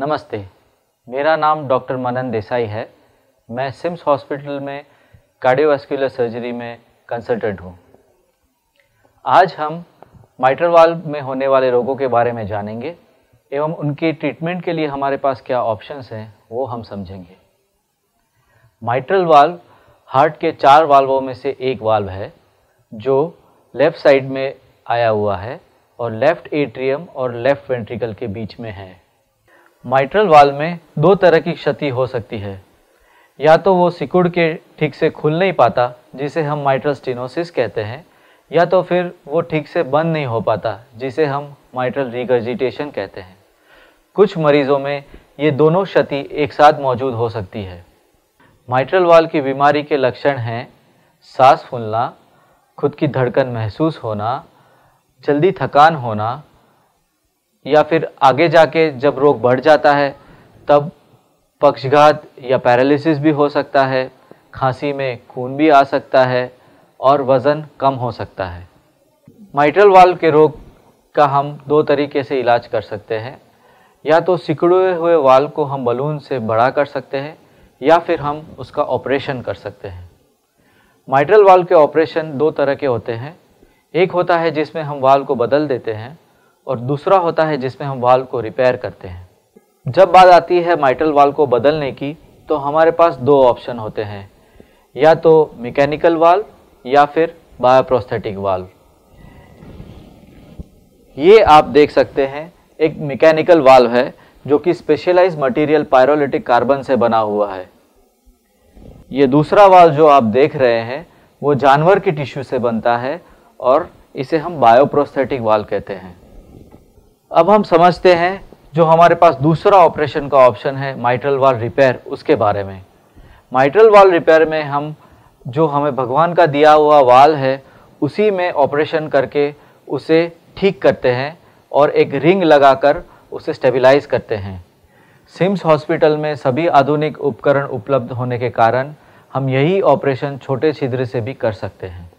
नमस्ते मेरा नाम डॉक्टर मनन देसाई है मैं सिम्स हॉस्पिटल में कार्डियोवास्कुलर सर्जरी में कंसल्टेंट हूँ आज हम माइटर वाल्व में होने वाले रोगों के बारे में जानेंगे एवं उनके ट्रीटमेंट के लिए हमारे पास क्या ऑप्शंस हैं वो हम समझेंगे माइट्रल वाल्व हार्ट के चार वाल्वों में से एक वाल्व है जो लेफ़्ट साइड में आया हुआ है और लेफ़्ट एट्रियम और लेफ़्ट वेंट्रिकल के बीच में है माइट्रल वाल में दो तरह की क्षति हो सकती है या तो वो सिकुड़ के ठीक से खुल नहीं पाता जिसे हम माइट्रल स्टिनोसिस कहते हैं या तो फिर वो ठीक से बंद नहीं हो पाता जिसे हम माइट्रल रिगर्जिटेशन कहते हैं कुछ मरीज़ों में ये दोनों क्षति एक साथ मौजूद हो सकती है माइट्रल वाल की बीमारी के लक्षण हैं सांस फूलना खुद की धड़कन महसूस होना जल्दी थकान होना या फिर आगे जाके जब रोग बढ़ जाता है तब पक्षघात या पैरालिसिस भी हो सकता है खांसी में खून भी आ सकता है और वज़न कम हो सकता है माइट्रल वाल्व के रोग का हम दो तरीके से इलाज कर सकते हैं या तो सिकुड़े हुए वाल्व को हम बलून से बड़ा कर सकते हैं या फिर हम उसका ऑपरेशन कर सकते हैं माइट्रल वाल्व के ऑपरेशन दो तरह के होते हैं एक होता है जिसमें हम वाल्व को बदल देते हैं और दूसरा होता है जिसमें हम वाल को रिपेयर करते हैं जब बात आती है माइटल वाल को बदलने की तो हमारे पास दो ऑप्शन होते हैं या तो मैकेनिकल वाल या फिर बायोप्रोस्थेटिक वाल ये आप देख सकते हैं एक मैकेनिकल वाल्व है जो कि स्पेशलाइज मटेरियल पायरोलिटिक कार्बन से बना हुआ है ये दूसरा वाल्व जो आप देख रहे हैं वो जानवर के टिश्यू से बनता है और इसे हम बायोप्रोस्थेटिक वाल कहते हैं अब हम समझते हैं जो हमारे पास दूसरा ऑपरेशन का ऑप्शन है माइट्रल वाल रिपेयर उसके बारे में माइट्रल वाल रिपेयर में हम जो हमें भगवान का दिया हुआ वाल है उसी में ऑपरेशन करके उसे ठीक करते हैं और एक रिंग लगाकर उसे स्टेबलाइज करते हैं सिम्स हॉस्पिटल में सभी आधुनिक उपकरण उपलब्ध होने के कारण हम यही ऑपरेशन छोटे छिद्र से भी कर सकते हैं